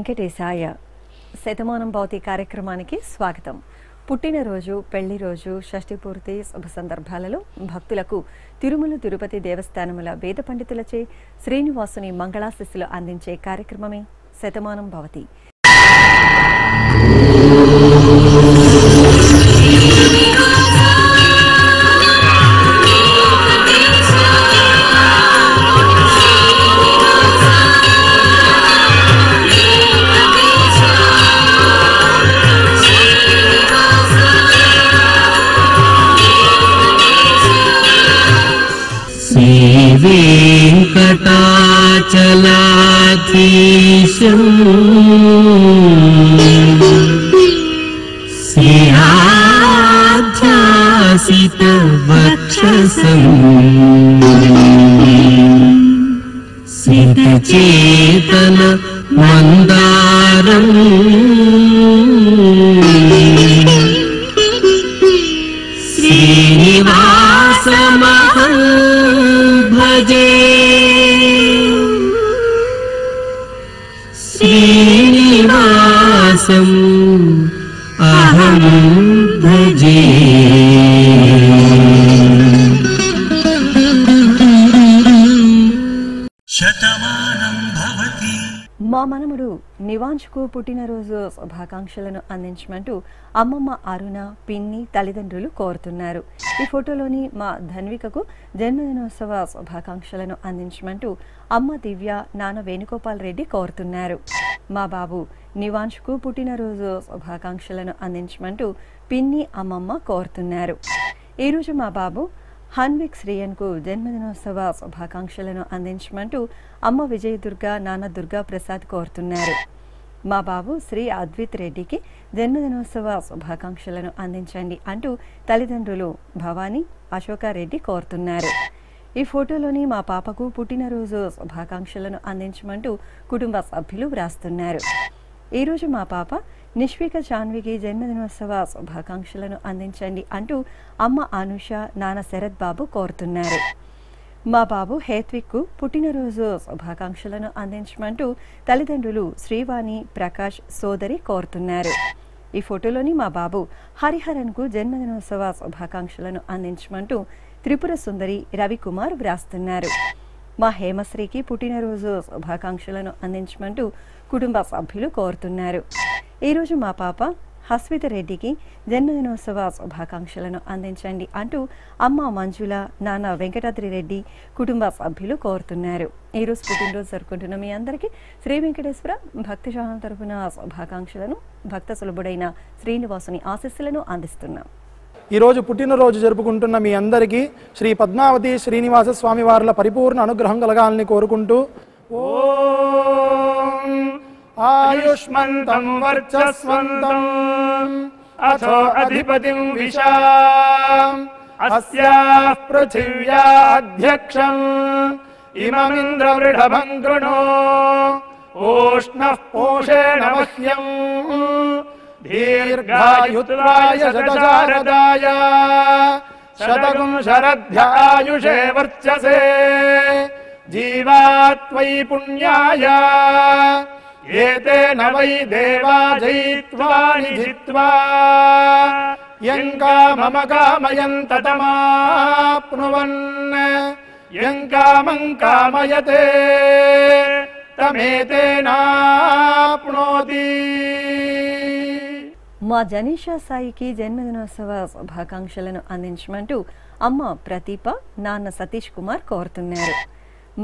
వెంకటేశాయ శతమానం భౌతి కార్యక్రమానికి స్వాగతం పుట్టినరోజు పెళ్లిరోజు షష్ఠి పూర్తి శుభ సందర్భాలలో భక్తులకు తిరుమల తిరుపతి దేవస్థానముల వేద పండితులచే శ్రీనివాసుని మంగళాశిస్సులు అందించే కార్యక్రమమే శతమానం భవతి श्रीनिवासम् अहम् भजे మా మనముడు నివాంజ్కు పుట్టినరోజు శుభాకాంక్షలను అందించమంటూ అమ్మమ్మ అరుణ పిన్ని తల్లిదండ్రులు కోరుతున్నారు ఈ ఫోటోలోని మా ధన్వికకు జన్మదినోత్సవ శుభాకాంక్షలను అందించమంటూ అమ్మ దివ్య నాన్న వేణుగోపాల్ రెడ్డి కోరుతున్నారు మా బాబు నివాంజ్కు పుట్టినరోజు శుభాకాంక్షలను అందించమంటూ పిన్ని అమ్మమ్మ కోరుతున్నారు ఈరోజు మా బాబు హాన్విక్ శ్రీయన్కు జన్మదినోత్సవ శుభాకాంక్షలను అందించమంటూ అమ్మ దుర్గా నాన్న దుర్గా ప్రసాద్ కోరుతున్నారు మా బాబు శ్రీ అద్విత్ రెడ్డికి జన్మదినోత్సవ శుభాకాంక్షలను అందించండి అంటూ తల్లిదండ్రులు భవానీ అశోకారెడ్డి కోరుతున్నారు ఈ ఫోటోలోని మా పాపకు పుట్టినరోజు శుభాకాంక్షలను అందించమంటూ కుటుంబ సభ్యులు వ్రాస్తున్నారు ఈరోజు మా పాప నిష్వీక జాన్వికి జన్మదినోత్సవ శుభాకాంక్షలను అందించండి అంటూ అమ్మ అనుష నాన్న శరత్ బాబు కోరుతున్నారు మా బాబు హేత్విక్కు పుట్టినరోజు శుభాకాంక్షలను అందించమంటూ తల్లిదండ్రులు శ్రీవాణి ప్రకాష్ సోదరి కోరుతున్నారు ఈ ఫోటోలోని మా బాబు హరిహరన్కు జన్మదినోత్సవ శుభాకాంక్షలను అందించమంటూ త్రిపుర సుందరి రవికుమార్ వ్రాస్తున్నారు మా హేమశ్రీకి పుట్టినరోజు శుభాకాంక్షలను అందించమంటూ కుటుంబ సభ్యులు కోరుతున్నారు ఈరోజు మా పాప హస్విత రెడ్డికి జన్మదినోత్సవ శుభాకాంక్షలను అందించండి అంటూ అమ్మ మంజుల నాన్న వెంకటాద్రి రెడ్డి కుటుంబ సభ్యులు కోరుతున్నారు ఈరోజు పుట్టినరోజు జరుపుకుంటున్న మీ అందరికీ శ్రీ వెంకటేశ్వర భక్తి ఛానల్ తరఫున శుభాకాంక్షలను భక్త సులభుడైన శ్రీనివాసుని ఆశస్సులను అందిస్తున్నాం ఈరోజు పుట్టినరోజు జరుపుకుంటున్న మీ అందరికీ శ్రీ పద్మావతి శ్రీనివాస స్వామి వారిల పరిపూర్ణ అనుగ్రహం కలగాలని కోరుకుంటూ ఓ आयुष्मन्तम् वर्चस्वन्तम् अथो अधिपतिम् विशा अस्याः पृथिव्याध्यक्षम् इममिन्द्रवृढभम् कृणो ओष्णः पोषेण मह्यम् दीर्घायुत्वाय शतशारदाय सदघुम् शरद्भ्यायुषे आयुषे वर्चसे जीवात्त्वयि पुण्याय एतेन वै देवा जयित्वा निजित्वा यङ्काममकामयन्ततमाप्नुवन् यङ्कामम् कामयते తమేతేనాప్నోతి మా జనీషా సాయికి జన్మదినోత్సవ శుభాకాంక్షలను అందించమంటూ అమ్మ ప్రతీప నాన్న సతీష్ కుమార్ కోరుతున్నారు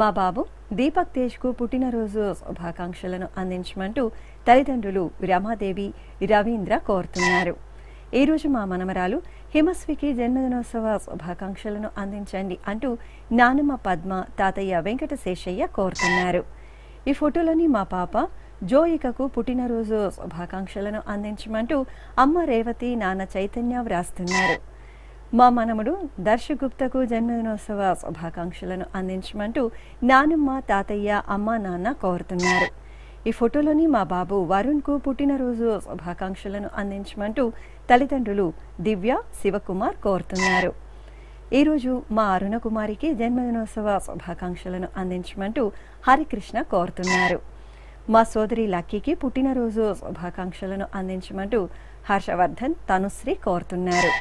మా బాబు దీపక్ కు పుట్టినరోజు శుభాకాంక్షలను అందించమంటూ తల్లిదండ్రులు రమాదేవి రవీంద్ర కోరుతున్నారు ఈరోజు మా మనమరాలు హిమస్వికి జన్మదినోత్సవ శుభాకాంక్షలను అందించండి అంటూ నానమ్మ పద్మ తాతయ్య వెంకట శేషయ్య కోరుతున్నారు ఈ ఫోటోలోని మా పాప జోయికకు పుట్టినరోజు శుభాకాంక్షలను అందించమంటూ అమ్మ రేవతి నాన్న చైతన్య వ్రాస్తున్నారు మా మనముడు దర్శగుప్తకు జన్మదినోత్సవ శుభాకాంక్షలను అందించమంటూ నానమ్మ తాతయ్య అమ్మ నాన్న కోరుతున్నారు ఈ ఫోటోలోని మా బాబు వరుణ్కు పుట్టినరోజు శుభాకాంక్షలను అందించమంటూ తల్లిదండ్రులు దివ్య శివకుమార్ కోరుతున్నారు ఈరోజు మా అరుణకుమారికి జన్మదినోత్సవ శుభాకాంక్షలను అందించమంటూ హరికృష్ణ కోరుతున్నారు మా సోదరి లక్కీకి పుట్టినరోజు శుభాకాంక్షలను అందించమంటూ హర్షవర్ధన్ తనుశ్రీ కోరుతున్నారు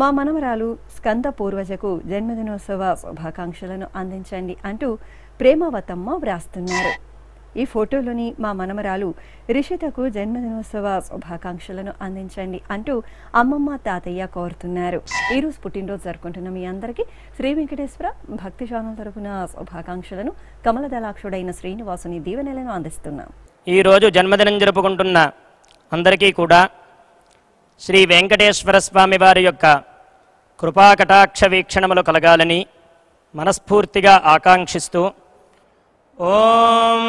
మా మనవరాలు స్కంద పూర్వజకు జన్మదినోత్సవ శుభాకాంక్షలను అందించండి అంటూ ప్రేమవతమ్మ వ్రాస్తున్నారు ఈ ఫోటోలోని మా మనమరాలు రిషితకు జన్మదినోత్సవ శుభాకాంక్షలను అందించండి అంటూ అమ్మమ్మ తాతయ్య కోరుతున్నారు ఈరోజు పుట్టినరోజు జరుపుకుంటున్న మీ అందరికీ శ్రీ వెంకటేశ్వర భక్తి శానం తరపున శుభాకాంక్షలను కమల దళాక్షుడైన శ్రీనివాసుని దీవెనలను అందిస్తున్నాం ఈరోజు జన్మదినం జరుపుకుంటున్న అందరికీ కూడా శ్రీ వెంకటేశ్వర స్వామి వారి యొక్క కృపాకటాక్ష వీక్షణములు కలగాలని మనస్ఫూర్తిగా ఆకాంక్షిస్తూ ఓం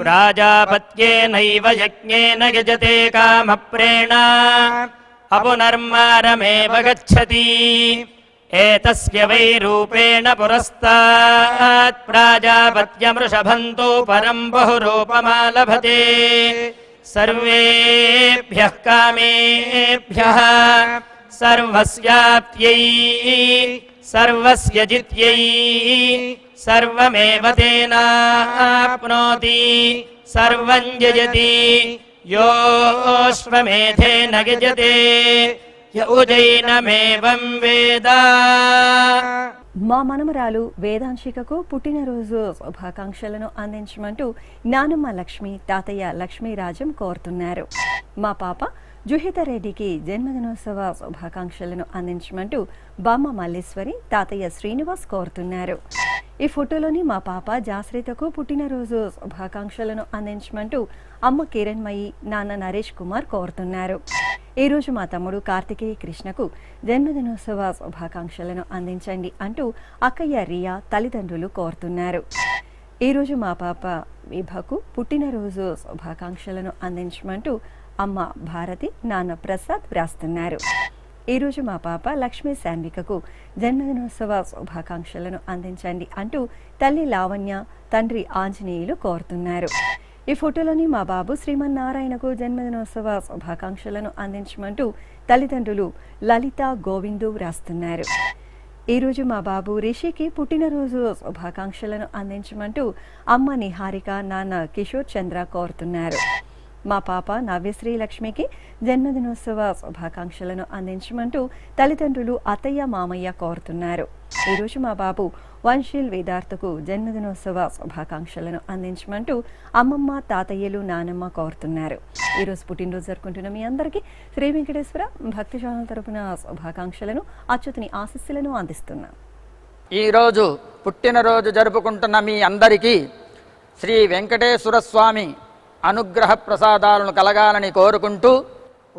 ప్రాజాపత్యేనైవ యజ్ఞేన యజతే ప్రేణ అపునర్మారమేవ గచ్చతి ఏతస్య వై రూపేణ పురస్తాత్ ప్రాజాపత్యమృషభంతో పరం బహు బహురూపమాలభతే सर्वेभ्यः कामेभ्यः सर्वस्याप्त्यै सर्वस्य जित्यै सर्वमेव तेनाप्नोति सर्वम् जयति योऽस्वमेधेन गजते य उदैनमेवम् वेदा మా మనమరాలు వేదాంశికకు పుట్టినరోజు శుభాకాంక్షలను అందించమంటూ నానమ్మ లక్ష్మి తాతయ్య లక్ష్మీరాజం కోరుతున్నారు మా పాప జుహిత రెడ్డికి జన్మదినోత్సవ శుభాకాంక్షలను అందించమంటూ బామ్మ మల్లేశ్వరి తాతయ్య శ్రీనివాస్ కోరుతున్నారు ఈ ఫోటోలోని మా పాప జాశ్రీతకు పుట్టినరోజు శుభాకాంక్షలను అందించమంటూ అమ్మ కిరణ్మయి నాన్న నరేష్ కుమార్ కోరుతున్నారు ఈరోజు మా తమ్ముడు కార్తికేయ కృష్ణకు జన్మదినోత్సవ శుభాకాంక్షలను అందించండి అంటూ అక్కయ్య రియా తల్లిదండ్రులు కోరుతున్నారు ఈరోజు మా పాప విభకు పుట్టినరోజు శుభాకాంక్షలను అందించమంటూ అమ్మ భారతి నాన్న ప్రసాద్ వ్రాస్తున్నారు ఈరోజు మా పాప లక్ష్మీ శాంబికకు జన్మదినోత్సవ శుభాకాంక్షలను అందించండి అంటూ తల్లి లావణ్య తండ్రి ఆంజనేయులు కోరుతున్నారు ఈ ఫోటోలోని మా బాబు శ్రీమన్నారాయణకు జన్మదినోత్సవ శుభాకాంక్షలను అందించమంటూ తల్లిదండ్రులు లలిత గోవిందు ఈ ఈరోజు మా బాబు రిషికి పుట్టినరోజు శుభాకాంక్షలను అందించమంటూ అమ్మ నిహారిక నాన్న కిషోర్ చంద్ర కోరుతున్నారు మా పాప నవ్యశ్రీ లక్ష్మికి జన్మదినోత్సవ శుభాకాంక్షలను అందించమంటూ తల్లిదండ్రులు అతయ్య మామయ్య కోరుతున్నారు ఈరోజు మా బాబు వంశీల్ వేదార్థకు జన్మదినోత్సవ శుభాకాంక్షలను అందించమంటూ అమ్మమ్మ తాతయ్యలు నానమ్మ కోరుతున్నారు ఈరోజు పుట్టినరోజు జరుపుకుంటున్న మీ అందరికీ శ్రీ వెంకటేశ్వర భక్తి ఛానల్ తరపున శుభాకాంక్షలను అచ్యుతని ఆశస్సులను అందిస్తున్నాం ఈరోజు పుట్టినరోజు జరుపుకుంటున్న మీ అందరికీ శ్రీ వెంకటేశ్వర స్వామి అనుగ్రహ ప్రసాదాలను కలగాలని కోరుకుంటూ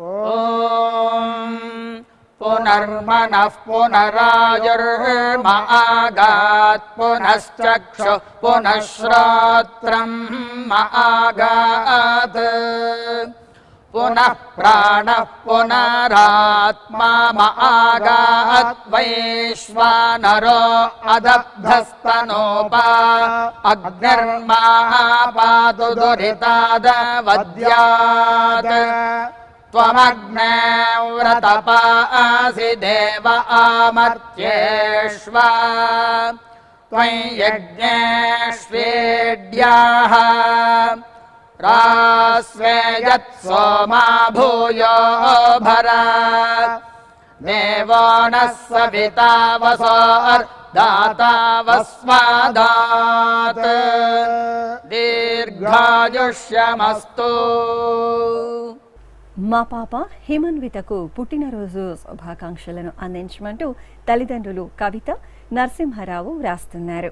ఓ पुनर्मनः पुनराजर्ह पुनश्चक्षुः पुनः श्रोत्रम् मागात् पुनः प्राणः पुनरात्मा म आगात् वैश्वानरो अदब्धस्तनोपा त्वमग्ने व्रतप आसि देव आमज्येष्वायि यज्ञेष्वेड्याः रास्वे यत्सो मा दीर्घायुष्यमस्तु మా పాప హేమన్వితకు పుట్టినరోజు శుభాకాంక్షలను అందించమంటూ తల్లిదండ్రులు కవిత నరసింహారావు రాస్తున్నారు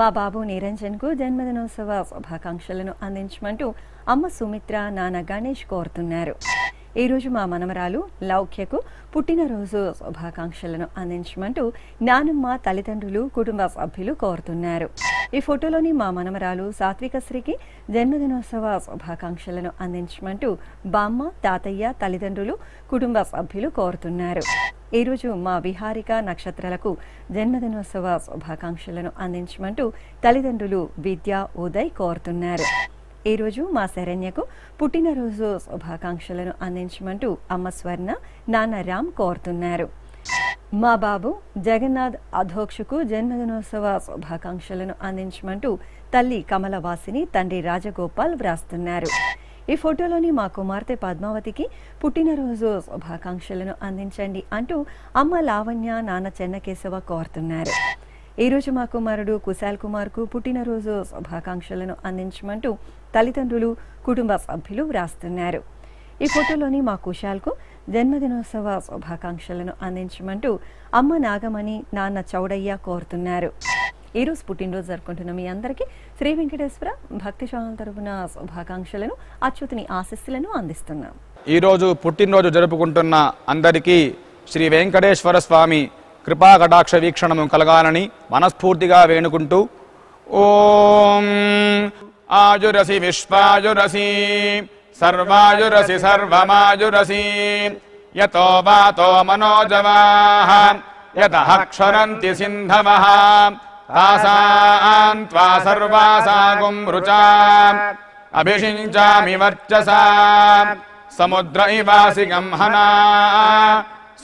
మా బాబు నిరంజన్కు జన్మదినోత్సవ శుభాకాంక్షలను అందించమంటూ అమ్మ సుమిత్ర నాన్న గణేష్ కోరుతున్నారు ఈరోజు మా మనమరాలు లౌక్యకు పుట్టినరోజు శుభాకాంక్షలను అందించమంటూ నానమ్మ తల్లిదండ్రులు కుటుంబ సభ్యులు కోరుతున్నారు ఈ ఫోటోలోని మా మనమరాలు శ్రీకి జన్మదినోత్సవ శుభాకాంక్షలను అందించమంటూ బామ్మ తాతయ్య తల్లిదండ్రులు కుటుంబ సభ్యులు కోరుతున్నారు ఈరోజు మా విహారిక నక్షత్రాలకు జన్మదినోత్సవ శుభాకాంక్షలను అందించమంటూ తల్లిదండ్రులు విద్య ఉదయ్ కోరుతున్నారు ఈరోజు మా శరణ్యకు పుట్టినరోజు శుభాకాంక్షలను అందించమంటూ అమ్మ స్వర్ణ నాన్న రామ్ కోరుతున్నారు మా బాబు జగన్నాథ్ అధోక్షకు జన్మదినోత్సవ శుభాకాంక్షలను అందించమంటూ తల్లి కమలవాసిని తండ్రి రాజగోపాల్ వ్రాస్తున్నారు ఈ ఫోటోలోని మా కుమార్తె పద్మావతికి పుట్టినరోజు శుభాకాంక్షలను అందించండి అంటూ అమ్మ లావణ్య నాన్న చెన్నకేశవ కోరుతున్నారు ఈరోజు మా కుమారుడు కుశాల్ కుమార్కు పుట్టినరోజు శుభాకాంక్షలను అందించమంటూ తల్లిదండ్రులు కుటుంబ సభ్యులు వ్రాస్తున్నారు ఈ ఫోటోలోని మా కుశాల్కు జన్మదినోత్సవ శుభాకాంక్షలను అందించమంటూ అమ్మ నాగమణి నాన్న చౌడయ్య కోరుతున్నారు ఈరోజు పుట్టినరోజు జరుపుకుంటున్న మీ అందరికీ శ్రీ వెంకటేశ్వర భక్తి శాల తరఫున శుభాకాంక్షలను అచ్యుతిని ఆశస్సులను అందిస్తున్నాం ఈరోజు పుట్టినరోజు జరుపుకుంటున్న అందరికీ శ్రీ వెంకటేశ్వర స్వామి కృపా కటాక్ష వీక్షణము కలగాలని మనస్ఫూర్తిగా వేణుకుంటూ ఓం ఆజురసి విశ్వాజురసి సర్వాజురసి సర్వమాజురసి యతో వాతో మనోజవాః యతః క్షరంతి సింధవః సర్వాసాగుం రుచా అభిషించామి వర్చసా సముద్ర ఇవాసి గంహనా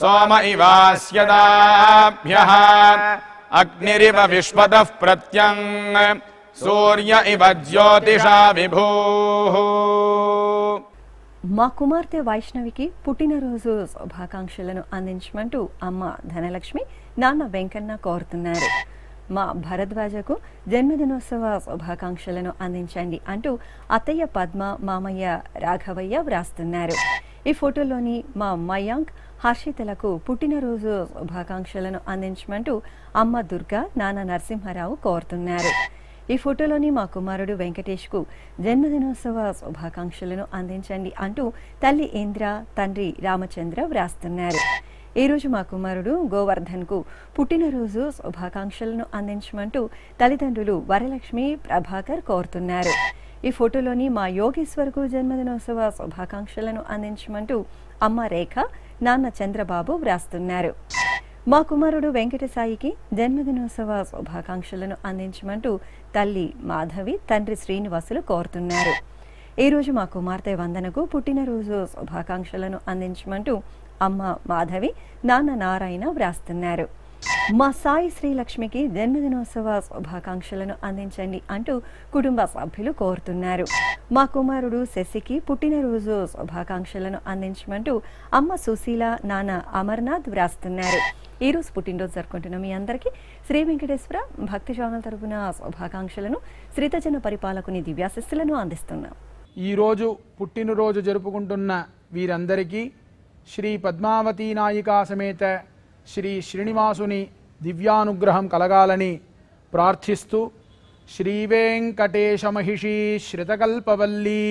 సోమ इवास्यदाभ्यः అగ్నిరివ విష్పద ప్రత్యం సూర్య ఇవ జ్యోతిషా విభూ మా కుమార్తె వైష్ణవికి పుట్టినరోజు శుభాకాంక్షలను అందించమంటూ అమ్మ ధనలక్ష్మి నాన్న వెంకన్న కోరుతున్నారు మా భరద్వాజకు జన్మదినోత్సవ శుభాకాంక్షలను అందించండి అంటూ అత్తయ్య పద్మ మామయ్య రాఘవయ్య వ్రాస్తున్నారు ఈ ఫోటోలోని మా మయాంక్ హర్షితలకు పుట్టినరోజు శుభాకాంక్షలను అందించమంటూ అమ్మ దుర్గా నాన్న నరసింహారావు కోరుతున్నారు ఈ ఫోటోలోని మా కుమారుడు వెంకటేష్ కు జన్మదినోత్సవ శుభాకాంక్షలను అందించండి అంటూ తల్లి ఇంద్ర తండ్రి రామచంద్ర వ్రాస్తున్నారు ఈ రోజు మా కుమారుడు గోవర్ధన్ కు పుట్టినరోజు శుభాకాంక్షలను అందించమంటూ తల్లిదండ్రులు వరలక్ష్మి ప్రభాకర్ కోరుతున్నారు ఈ ఫోటోలోని మా యోగేశ్వర్కు జన్మదినోత్సవ శుభాకాంక్షలను అందించమంటూ అమ్మ రేఖ నాన్న చంద్రబాబు వ్రాస్తున్నారు మా కుమారుడు వెంకటసాయికి జన్మదినోత్సవ శుభాకాంక్షలను అందించమంటూ తల్లి మాధవి తండ్రి శ్రీనివాసులు కోరుతున్నారు ఈరోజు మా కుమార్తె వందనకు పుట్టినరోజు శుభాకాంక్షలను అందించమంటూ అమ్మ మాధవి నాన్న నారాయణ వ్రాస్తున్నారు మా సాయి శ్రీలక్ష్మికి జన్మదినోత్సవ శుభాకాంక్షలను అందించండి అంటూ కుటుంబ సభ్యులు కోరుతున్నారు మా కుమారుడు శశికి పుట్టినరోజు శుభాకాంక్షలను అందించమంటూ అమ్మ సుశీల నాన్న అమర్నాథ్ వ్రాస్తున్నారు ఈరోజు పుట్టినరోజు జరుపుకుంటున్న మీ అందరికీ శ్రీ వెంకటేశ్వర భక్తి ఛానల్ తరపున శుభాకాంక్షలను శ్రీతజన పరిపాలకుని దివ్యాశస్సులను అందిస్తున్నాం ఈరోజు పుట్టినరోజు జరుపుకుంటున్న వీరందరికీ శ్రీ పద్మావతి నాయికా సమేత శ్రీ శ్రీనివాసుని దివ్యానుగ్రహం కలగాలని ప్రార్థిస్తూ महिषी श्रितकल्पवल्ली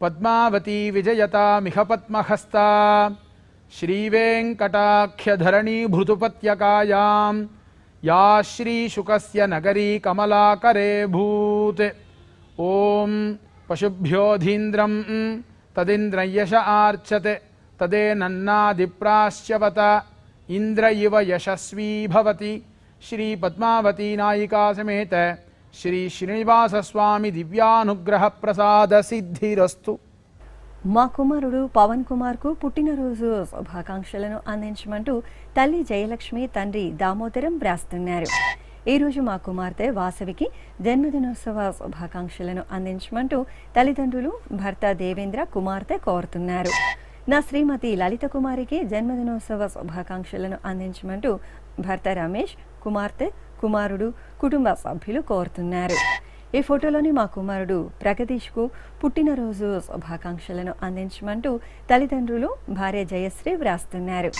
पद्मावती विजयतामिह पद्महस्ता श्रीवेङ्कटाख्यधरणी भृतुपत्यकायां या श्रीशुकस्य नगरी कमलाकरे भूत् ॐ पशुभ्योऽधीन्द्रं तदिंद्रयश आर्चते तदेनन्नादिप्राश्चवत इंद्र इव यशस्वी भवति पद्मावती नायिका समेत శ్రీ శ్రీనివాస స్వామి దివ్యానుగ్రహ ప్రసాద సిద్ధిరస్తు మా కుమారుడు పవన్ కుమార్కు పుట్టినరోజు శుభాకాంక్షలను అందించమంటూ తల్లి జయలక్ష్మి తండ్రి దామోదరం వ్రాస్తున్నారు ఈరోజు మా కుమార్తె వాసవికి జన్మదినోత్సవ శుభాకాంక్షలను అందించమంటూ తల్లిదండ్రులు భర్త దేవేంద్ర కుమార్తె కోరుతున్నారు నా శ్రీమతి లలిత కుమారికి జన్మదినోత్సవ శుభాకాంక్షలను అందించమంటూ భర్త రమేష్ కుమార్తె కుమారుడు కుటుంబ సభ్యులు కోరుతున్నారు ఈ ఫోటోలోని మా కుమారుడు ప్రగదీష్కు పుట్టినరోజు శుభాకాంక్షలను అందించమంటూ తల్లిదండ్రులు భార్య జయశ్రీ వ్రాస్తున్నారు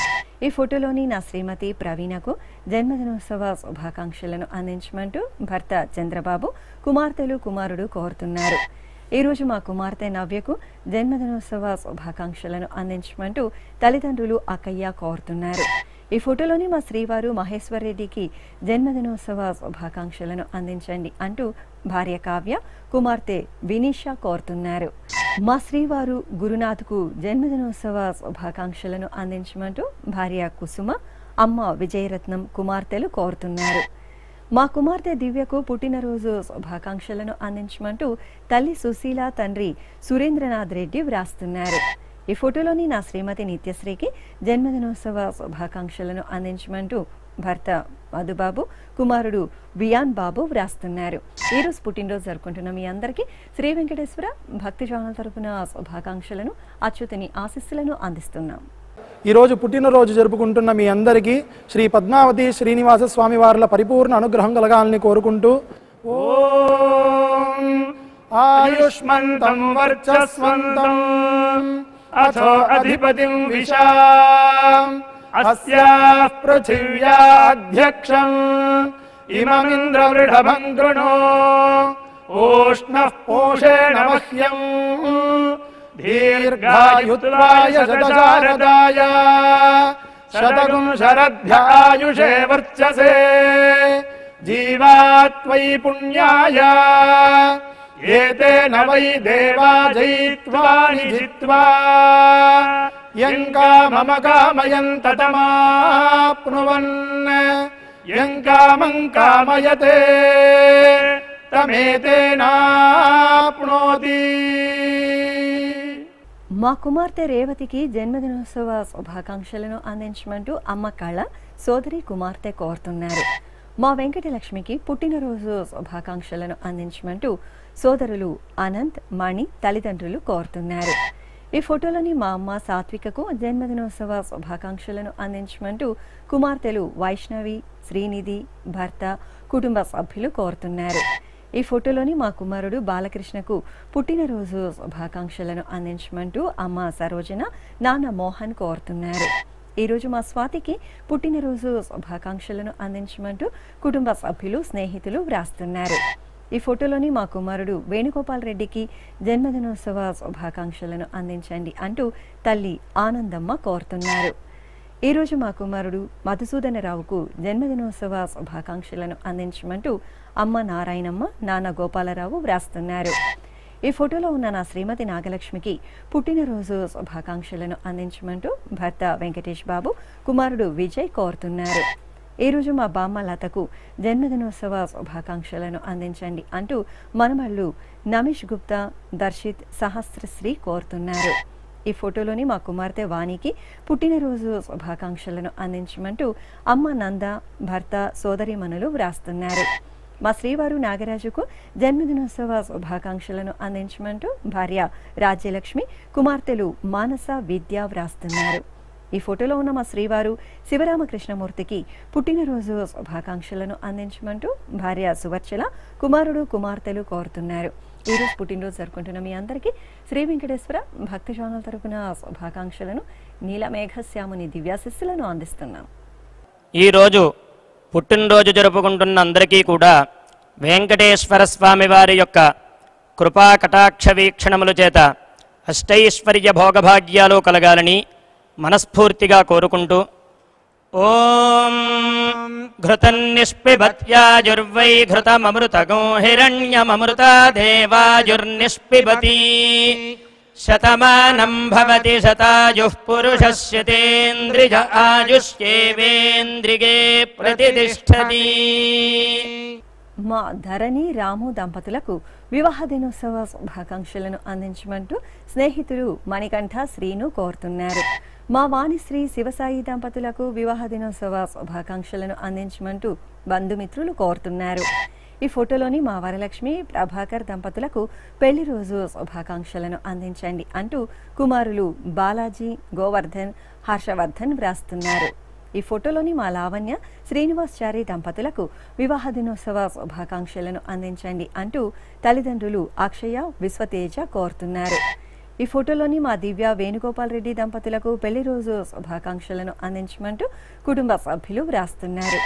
ఈ ఫోటోలోని నా శ్రీమతి ప్రవీణకు జన్మదినోత్సవ శుభాకాంక్షలను అందించమంటూ భర్త చంద్రబాబు కుమార్తెలు కుమారుడు కోరుతున్నారు ఈరోజు మా కుమార్తె నవ్యకు జన్మదినోత్సవ శుభాకాంక్షలను అందించమంటూ తల్లిదండ్రులు అక్కయ్య కోరుతున్నారు ఈ ఫోటోలోని మా శ్రీవారు మహేశ్వర్ రెడ్డికి జన్మదినోత్సవ శుభాకాంక్షలను అందించండి అంటూ భార్య కావ్య కుమార్తె వినీష కోరుతున్నారు మా శ్రీవారు గురునాథ్కు జన్మదినోత్సవ శుభాకాంక్షలను అందించమంటూ భార్య కుసుమ అమ్మ విజయరత్నం కుమార్తెలు కోరుతున్నారు మా కుమార్తె దివ్యకు పుట్టినరోజు శుభాకాంక్షలను అందించమంటూ తల్లి సుశీల తండ్రి సురేంద్రనాథ్ రెడ్డి వ్రాస్తున్నారు ఈ ఫోటోలోని నా శ్రీమతి నిత్యశ్రీకి జన్మదినోత్సవ శుభాకాంక్షలను అందించమంటూ భర్త మధుబాబు కుమారుడు వియాన్ బాబు వ్రాస్తున్నారు ఈరోజు పుట్టినరోజు జరుపుకుంటున్న మీ అందరికీ శ్రీ వెంకటేశ్వర భక్తి జానల తరపున శుభాకాంక్షలను అచ్యుతని ఆశిస్సులను అందిస్తున్నాం ఈరోజు పుట్టినరోజు జరుపుకుంటున్న మీ అందరికీ శ్రీ పద్మావతి శ్రీనివాస స్వామి వారిల పరిపూర్ణ అనుగ్రహం కలగాలని కోరుకుంటూ ఆయుష్మంతం వర్చస్వంతం अथो अधिपतिम् विशा अस्याः पृथिव्याध्यक्षम् इममिन्द्रवृढभम् कृणो ओष्णः पोषेण मह्यम् दीर्घायुत्वाय शतशारदाय शरद्भ्यायुषे वर्चसे जीवा त्वयि पुण्याय एतेन దేవా देवा జిత్వా निजित्वा यम् कामम యంకా यम् कामम् कामयते తమేతేనాప్నోతి మా కుమార్తె రేవతికి జన్మదినోత్సవ శుభాకాంక్షలను అందించమంటూ అమ్మ కళ సోదరి కుమార్తె కోరుతున్నారు మా వెంకటలక్ష్మికి పుట్టినరోజు శుభాకాంక్షలను అందించమంటూ సోదరులు అనంత్ మణి తల్లిదండ్రులు కోరుతున్నారు ఈ ఫోటోలోని మా అమ్మ సాత్వికకు జన్మదినోత్సవ శుభాకాంక్షలను అందించమంటూ కుమార్తెలు వైష్ణవి శ్రీనిధి భర్త కుటుంబ సభ్యులు కోరుతున్నారు ఈ ఫోటోలోని మా కుమారుడు బాలకృష్ణకు పుట్టినరోజు శుభాకాంక్షలను అందించమంటూ అమ్మ సరోజన నాన్న మోహన్ కోరుతున్నారు ఈరోజు మా స్వాతికి పుట్టినరోజు శుభాకాంక్షలను అందించమంటూ కుటుంబ సభ్యులు స్నేహితులు వ్రాస్తున్నారు ఈ ఫోటోలోని మా కుమారుడు వేణుగోపాల్ రెడ్డికి జన్మదినోత్సవ శుభాకాంక్షలను అందించండి అంటూ తల్లి ఆనందమ్మ కోరుతున్నారు ఈరోజు మా కుమారుడు మధుసూదనరావుకు జన్మదినోత్సవ శుభాకాంక్షలను అందించమంటూ అమ్మ నారాయణమ్మ నాన్న గోపాలరావు వ్రాస్తున్నారు ఈ ఫోటోలో ఉన్న నా శ్రీమతి నాగలక్ష్మికి పుట్టినరోజు శుభాకాంక్షలను అందించమంటూ భర్త వెంకటేష్ బాబు కుమారుడు విజయ్ కోరుతున్నారు ఈరోజు మా బామ్మ లతకు జన్మదినోత్సవ శుభాకాంక్షలను అందించండి అంటూ మనమళ్ళు నమిష్ గుప్తా దర్శిత్ సహస్రశ్రీ కోరుతున్నారు ఈ ఫోటోలోని మా కుమార్తె వాణికి పుట్టినరోజు శుభాకాంక్షలను అందించమంటూ అమ్మ నంద భర్త సోదరిమణులు వ్రాస్తున్నారు మా శ్రీవారు నాగరాజుకు జన్మదినోత్సవ శుభాకాంక్షలను అందించమంటూ భార్య రాజ్యలక్ష్మి కుమార్తెలు మానస విద్య వ్రాస్తున్నారు ఈ ఫోటోలో ఉన్న మా శ్రీవారు శివరామకృష్ణమూర్తికి పుట్టినరోజు శుభాకాంక్షలను అందించమంటూ భార్య సువర్చల కుమారుడు కుమార్తెలు కోరుతున్నారు ఈరోజు పుట్టినరోజు జరుపుకుంటున్న మీ అందరికీ శ్రీ వెంకటేశ్వర భక్తి ఛానల్ తరపున శుభాకాంక్షలను నీలమేఘశ్యాముని దివ్యాశిస్సులను అందిస్తున్నాం ఈరోజు పుట్టినరోజు జరుపుకుంటున్న అందరికీ కూడా వెంకటేశ్వర స్వామి వారి యొక్క కృపా కటాక్ష వీక్షణముల చేత అష్టైశ్వర్య భోగభాగ్యాలు కలగాలని మనస్ఫూర్తిగా కోరుకుంటూ ఓం ఘృతన్నిష్పిబత్యాజుర్వై ఘృతమృత హిరణ్యమృత దేవాజుర్నిష్పిబతి శతమానం భవతి శతాయుః పురుషస్యతేంద్రియ ఆయుష్యేవేంద్రిగే ప్రతిష్టతి మా ధరణి రాము దంపతులకు వివాహ దినోత్సవ శుభాకాంక్షలను అందించమంటూ స్నేహితులు మణికంఠ శ్రీను కోరుతున్నారు మా వాణిశ్రీ శివసాయి దంపతులకు వివాహ దినోత్సవ శుభాకాంక్షలను అందించమంటూ బంధుమిత్రులు కోరుతున్నారు ఈ ఫోటోలోని మా వరలక్ష్మి ప్రభాకర్ దంపతులకు పెళ్లి రోజు శుభాకాంక్షలను అందించండి అంటూ కుమారులు బాలాజీ గోవర్ధన్ హర్షవర్ధన్ వ్రాస్తున్నారు ఈ ఫోటోలోని మా లావణ్య శ్రీనివాస్చారి దంపతులకు వివాహ దినోత్సవ శుభాకాంక్షలను అందించండి అంటూ తల్లిదండ్రులు అక్షయ విశ్వతేజ కోరుతున్నారు ఈ ఫోటోలోని మా దివ్య వేణుగోపాల్ రెడ్డి దంపతులకు పెళ్లి రోజు శుభాకాంక్షలను అందించమంటూ కుటుంబ సభ్యులు వ్రాస్తున్నారు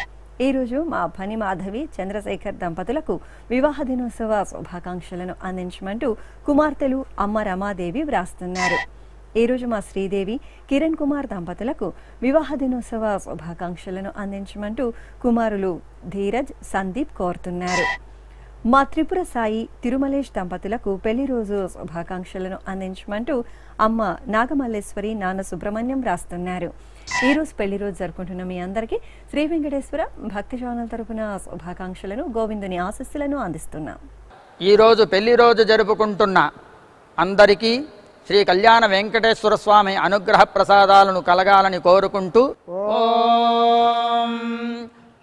ఈ రోజు మా భని మాధవి చంద్రశేఖర్ దంపతులకు వివాహ దినోత్సవ శుభాకాంక్షలను అందించమంటూ కుమార్తెలు అమ్మ రమాదేవి వ్రాస్తున్నారు ఈ రోజు మా శ్రీదేవి కిరణ్ కుమార్ దంపతులకు వివాహ దినోత్సవ శుభాకాంక్షలను అందించమంటూ కుమారులు ధీరజ్ సందీప్ కోరుతున్నారు మా త్రిపుర సాయి తిరుమలేష్ దంపతులకు పెళ్లి రోజు శుభాకాంక్షలను అందించమంటూ అమ్మ నాగమల్లేశ్వరి నాన్న సుబ్రహ్మణ్యం రాస్తున్నారు ఈ రోజు పెళ్లి రోజు జరుపుకుంటున్న మీ అందరికీ శ్రీ వెంకటేశ్వర భక్తి ఛానల్ తరపున శుభాకాంక్షలను గోవిందుని ఆశస్సులను అందిస్తున్నాం ఈరోజు పెళ్లి రోజు జరుపుకుంటున్న అందరికీ శ్రీ కళ్యాణ వెంకటేశ్వర స్వామి అనుగ్రహ ప్రసాదాలను కలగాలని కోరుకుంటూ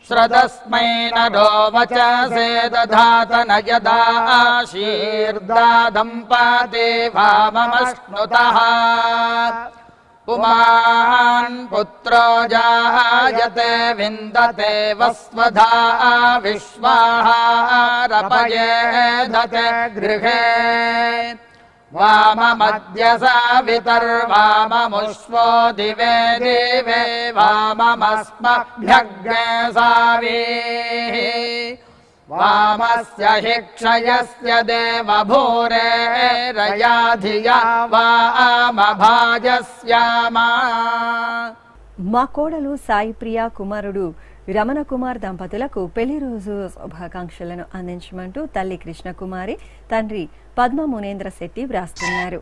श्रदस्मै नदोम च दधात न यदा आशीर्दादम्पदे दम्पादेवा पुमान् पुत्रो जायते विन्दते वस्वधा विश्वाहारपये धते गृहे वाममद्य सा वितर्वाममुष्वो दिवे देवे वाममस्मभ्यग्ने सावीः वामस्य क्षयस्य देव धिया మా కోడలు సాయిప్రియ కుమారుడు రమణ కుమార్ దంపతులకు పెళ్లి రోజు శుభాకాంక్షలను అందించమంటూ తల్లి కృష్ణకుమారి తండ్రి పద్మ మునేంద్ర శెట్టి వ్రాస్తున్నారు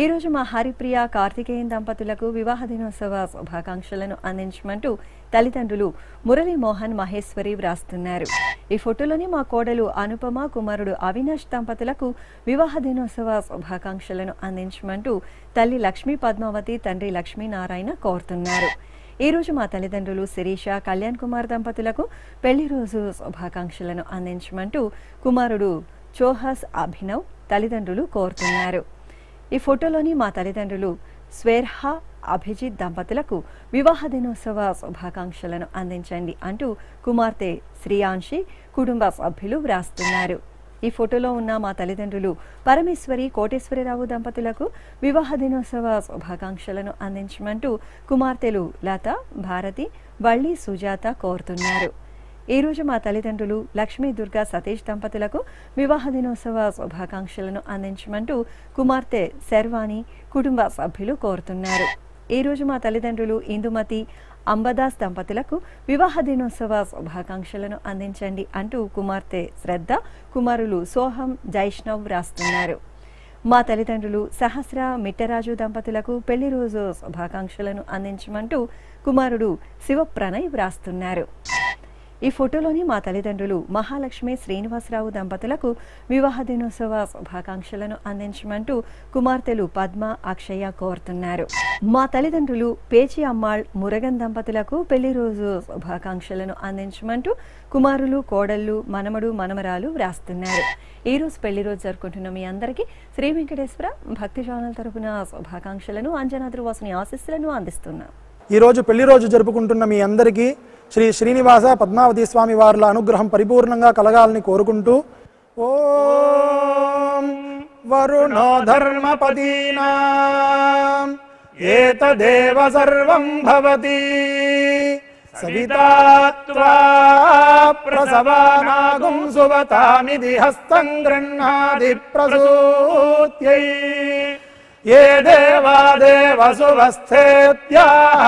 ఈ రోజు మా హరిప్రియ కార్తికేయన్ దంపతులకు వివాహ దినోత్సవ శుభాకాంక్షలను అందించమంటూ తల్లిదండ్రులు మురళీమోహన్ మహేశ్వరి వ్రాస్తున్నారు ఈ ఫోటోలోని మా కోడలు అనుపమ కుమారుడు అవినాష్ దంపతులకు వివాహ దినోత్సవ శుభాకాంక్షలను అందించమంటూ తల్లి లక్ష్మీ పద్మావతి తండ్రి లక్ష్మీనారాయణ కోరుతున్నారు ఈరోజు మా తల్లిదండ్రులు శిరీష కళ్యాణ్ కుమార్ దంపతులకు పెళ్లి రోజు శుభాకాంక్షలను అందించమంటూ కుమారుడు చోహాస్ అభినవ్ తల్లిదండ్రులు కోరుతున్నారు ఈ ఫోటోలోని మా తల్లిదండ్రులు స్వేర్హా అభిజిత్ దంపతులకు వివాహ దినోత్సవ శుభాకాంక్షలను అందించండి అంటూ కుమార్తె శ్రీయాంశి కుటుంబ సభ్యులు వ్రాస్తున్నారు ఈ ఫోటోలో ఉన్న మా తల్లిదండ్రులు పరమేశ్వరి కోటేశ్వరరావు దంపతులకు వివాహ దినోత్సవ శుభాకాంక్షలను అందించమంటూ కుమార్తెలు లత భారతి వళ్లి సుజాత కోరుతున్నారు ఈరోజు మా తల్లిదండ్రులు లక్ష్మీ దుర్గా సతీష్ దంపతులకు వివాహ దినోత్సవ శుభాకాంక్షలను అందించమంటూ కుమార్తె శర్వాణి కుటుంబ సభ్యులు కోరుతున్నారు ఈరోజు మా తల్లిదండ్రులు ఇందుమతి అంబదాస్ దంపతులకు వివాహ దినోత్సవ శుభాకాంక్షలను అందించండి అంటూ కుమార్తె శ్రద్ధ కుమారులు సోహం జైష్ణవ్ రాస్తున్నారు మా తల్లిదండ్రులు సహస్ర మిట్టరాజు దంపతులకు పెళ్లి రోజు శుభాకాంక్షలను అందించమంటూ కుమారుడు శివప్రణయ్ వ్రాస్తున్నారు ఈ ఫోటోలోని మా తల్లిదండ్రులు మహాలక్ష్మి శ్రీనివాసరావు దంపతులకు వివాహ దినోత్సవ శుభాకాంక్షలను అందించమంటూ కుమార్తెలు పద్మ అక్షయ కోరుతున్నారు మా తల్లిదండ్రులు పేచి అమ్మాళ్ మురగన్ దంపతులకు పెళ్లి రోజు శుభాకాంక్షలను అందించమంటూ కుమారులు కోడళ్ళు మనమడు మనమరాలు వ్రాస్తున్నారు ఈ రోజు పెళ్లి రోజు జరుపుకుంటున్న మీ అందరికీ శ్రీ వెంకటేశ్వర భక్తి ఛానల్ తరఫున శుభాకాంక్షలను అంజనాద్రి వాసుని అందిస్తున్నాం ఈరోజు పెళ్లి రోజు జరుపుకుంటున్న మీ అందరికీ శ్రీ శ్రీనివాస పద్మావతి స్వామి వార్ల అనుగ్రహం పరిపూర్ణంగా కలగాలని కోరుకుంటూ ఓ వరుణో ధర్మపదీనా ఏతదేవ సర్వం భవతి సవితా ప్రసవానాగుం సువతామిది హస్తం గృహ్ణాది ప్రసూత్యై ये देवा देव सुभस्थेत्याः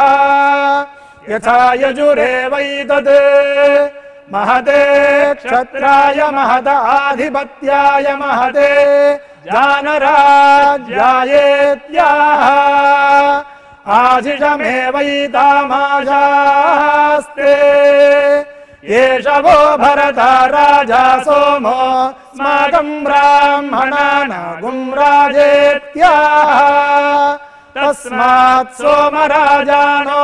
यथा यजुरेवै ददे महदे क्षत्राय महदाधिपत्याय आधिपत्याय महदे दानराज्यायेत्याः आदिशमे एष वो भरता राजा सोमो स्माकम् ब्राह्मणा नाम् राजेत्याह तस्मात् सोम राजानो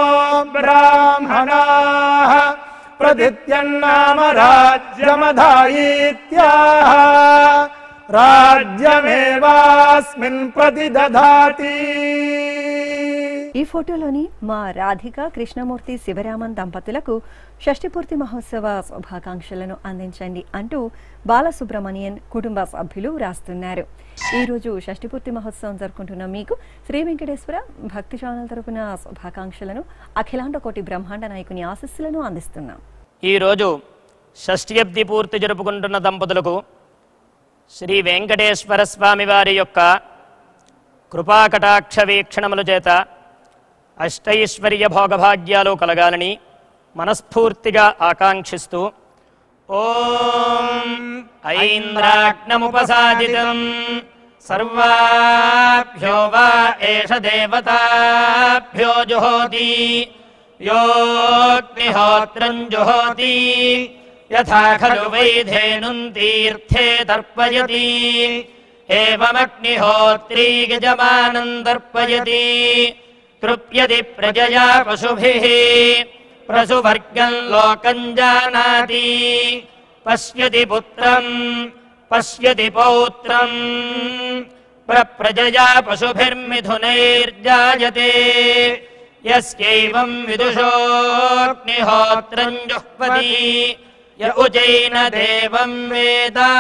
ब्राह्मणाः प्रदित्यन्नाम राज्यमधायीत्याह राज्यमेवास्मिन् प्रतिदधाति दधाति ఈ ఫోటోలోని మా రాధిక కృష్ణమూర్తి శివరామన్ దంపతులకు షష్టిపూర్తి మహోత్సవ శుభాకాంక్షలను అందించండి అంటూ బాలసుబ్రమణియన్ కుటుంబ సభ్యులు రాస్తున్నారు ఈ రోజు షష్టిపూర్తి మహోత్సవం జరుపుకుంటున్న మీకు శ్రీ వెంకటేశ్వర భక్తి ఛానల్ తరపున శుభాకాంక్షలను అఖిలాండ కోటి బ్రహ్మాండ నాయకుని ఆశస్సులను అందిస్తున్నాం ఈ రోజు షష్ఠ్యబ్ది పూర్తి జరుపుకుంటున్న దంపతులకు శ్రీ వెంకటేశ్వర స్వామి వారి యొక్క కృపాకటాక్ష వీక్షణముల చేత अष्टैश्वर्यभोगभाग्यालो कलगालनि मनस्फूर्तिगा आकाङ्क्षिस्तु ओम् ऐन्द्राग्नमुपसादितम् सर्वाभ्यो वा एष देवताभ्यो जुहोती योऽग्निहोत्रम् जुहोती यथा खलु वैधेऽनुर्पयति एवमग्निहोत्री गजमानम् तर्पयति तृप्यति प्रजया पशुभिः पसुवर्गम् लोकम् जानाति पश्यति पुत्रम् पश्यति पौत्रम् प्रजया पशुभिर्मिथुनैर्जायते यस्यैवम् विदुषोऽग्निहोत्रम् जुह्वति य उजैन देवम् वेदा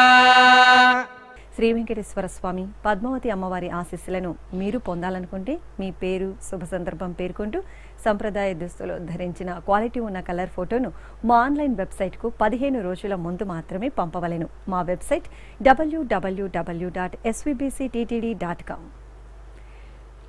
శ్రీ వెంకటేశ్వర స్వామి పద్మావతి అమ్మవారి ఆశీస్సులను మీరు పొందాలనుకుంటే మీ పేరు శుభ సందర్భం పేర్కొంటూ సంప్రదాయ దుస్తులు ధరించిన క్వాలిటీ ఉన్న కలర్ ఫోటోను మా ఆన్లైన్ వెబ్సైట్కు పదిహేను రోజుల ముందు మాత్రమే పంపవలను మా website W W W dot SVBC dot com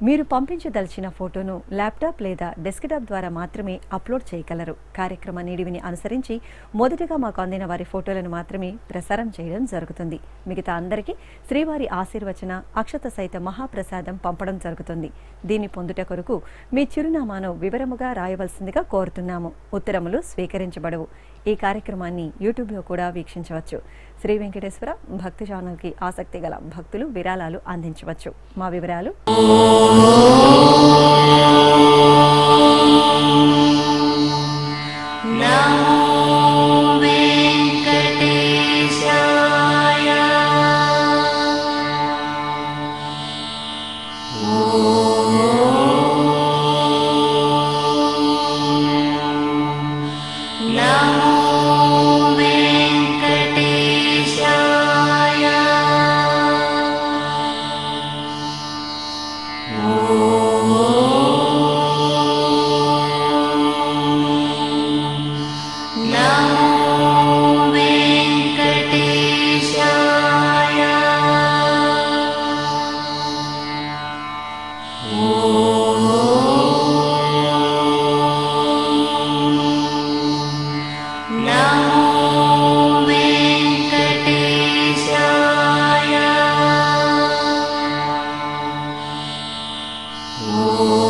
మీరు పంపించదలిచిన ఫోటోను ల్యాప్టాప్ లేదా డెస్క్టాప్ ద్వారా మాత్రమే అప్లోడ్ చేయగలరు కార్యక్రమ నిడివిని అనుసరించి మొదటగా మాకు అందిన వారి ఫోటోలను మాత్రమే ప్రసారం చేయడం జరుగుతుంది మిగతా అందరికీ శ్రీవారి ఆశీర్వచన అక్షత సహిత మహాప్రసాదం పంపడం జరుగుతుంది దీన్ని పొందుట కొరకు మీ చిరునామాను వివరముగా రాయవలసిందిగా కోరుతున్నాము ఉత్తరములు స్వీకరించబడవు ఈ కార్యక్రమాన్ని యూట్యూబ్లో కూడా వీక్షించవచ్చు శ్రీ వెంకటేశ్వర భక్తి ఛానల్కి ఆసక్తి గల భక్తులు విరాళాలు అందించవచ్చు మా వివరాలు Now Oh.